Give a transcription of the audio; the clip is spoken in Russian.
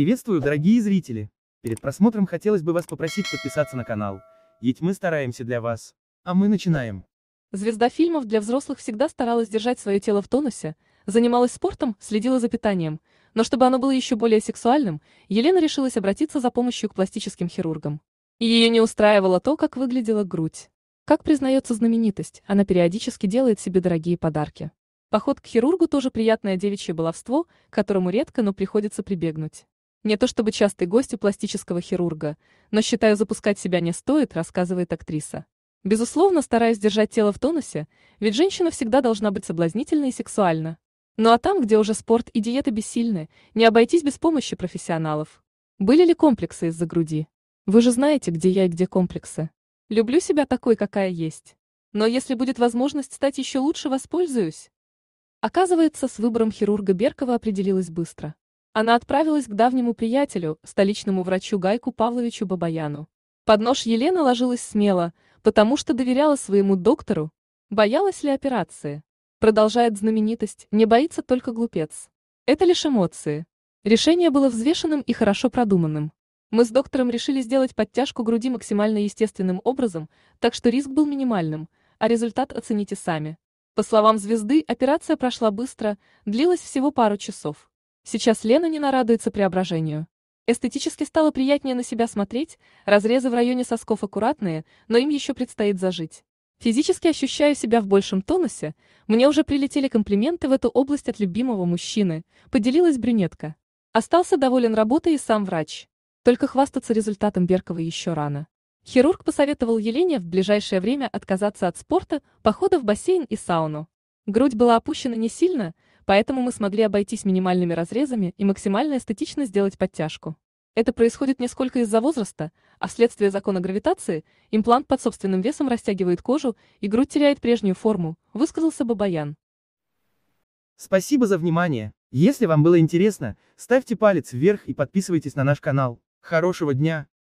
Приветствую, дорогие зрители! Перед просмотром хотелось бы вас попросить подписаться на канал, ведь мы стараемся для вас. А мы начинаем. Звезда фильмов для взрослых всегда старалась держать свое тело в тонусе, занималась спортом, следила за питанием, но чтобы оно было еще более сексуальным, Елена решилась обратиться за помощью к пластическим хирургам. И ее не устраивало то, как выглядела грудь. Как признается знаменитость, она периодически делает себе дорогие подарки. Поход к хирургу тоже приятное девичье баловство, к которому редко, но приходится прибегнуть. Не то чтобы частый гость у пластического хирурга, но считаю, запускать себя не стоит, рассказывает актриса. Безусловно, стараюсь держать тело в тонусе, ведь женщина всегда должна быть соблазнительна и сексуальна. Ну а там, где уже спорт и диета бессильны, не обойтись без помощи профессионалов. Были ли комплексы из-за груди? Вы же знаете, где я и где комплексы. Люблю себя такой, какая есть. Но если будет возможность стать еще лучше, воспользуюсь. Оказывается, с выбором хирурга Беркова определилась быстро. Она отправилась к давнему приятелю, столичному врачу Гайку Павловичу Бабаяну. Под нож Елена ложилась смело, потому что доверяла своему доктору. Боялась ли операции? Продолжает знаменитость, не боится только глупец. Это лишь эмоции. Решение было взвешенным и хорошо продуманным. Мы с доктором решили сделать подтяжку груди максимально естественным образом, так что риск был минимальным, а результат оцените сами. По словам звезды, операция прошла быстро, длилась всего пару часов. Сейчас Лена не нарадуется преображению. Эстетически стало приятнее на себя смотреть, разрезы в районе сосков аккуратные, но им еще предстоит зажить. Физически ощущаю себя в большем тонусе, мне уже прилетели комплименты в эту область от любимого мужчины, поделилась брюнетка. Остался доволен работой и сам врач. Только хвастаться результатом Беркова еще рано. Хирург посоветовал Елене в ближайшее время отказаться от спорта, похода в бассейн и сауну. Грудь была опущена не сильно, Поэтому мы смогли обойтись минимальными разрезами и максимально эстетично сделать подтяжку. Это происходит не сколько из-за возраста, а вследствие закона гравитации имплант под собственным весом растягивает кожу и грудь теряет прежнюю форму, высказался Бабаян. Спасибо за внимание. Если вам было интересно, ставьте палец вверх и подписывайтесь на наш канал. Хорошего дня!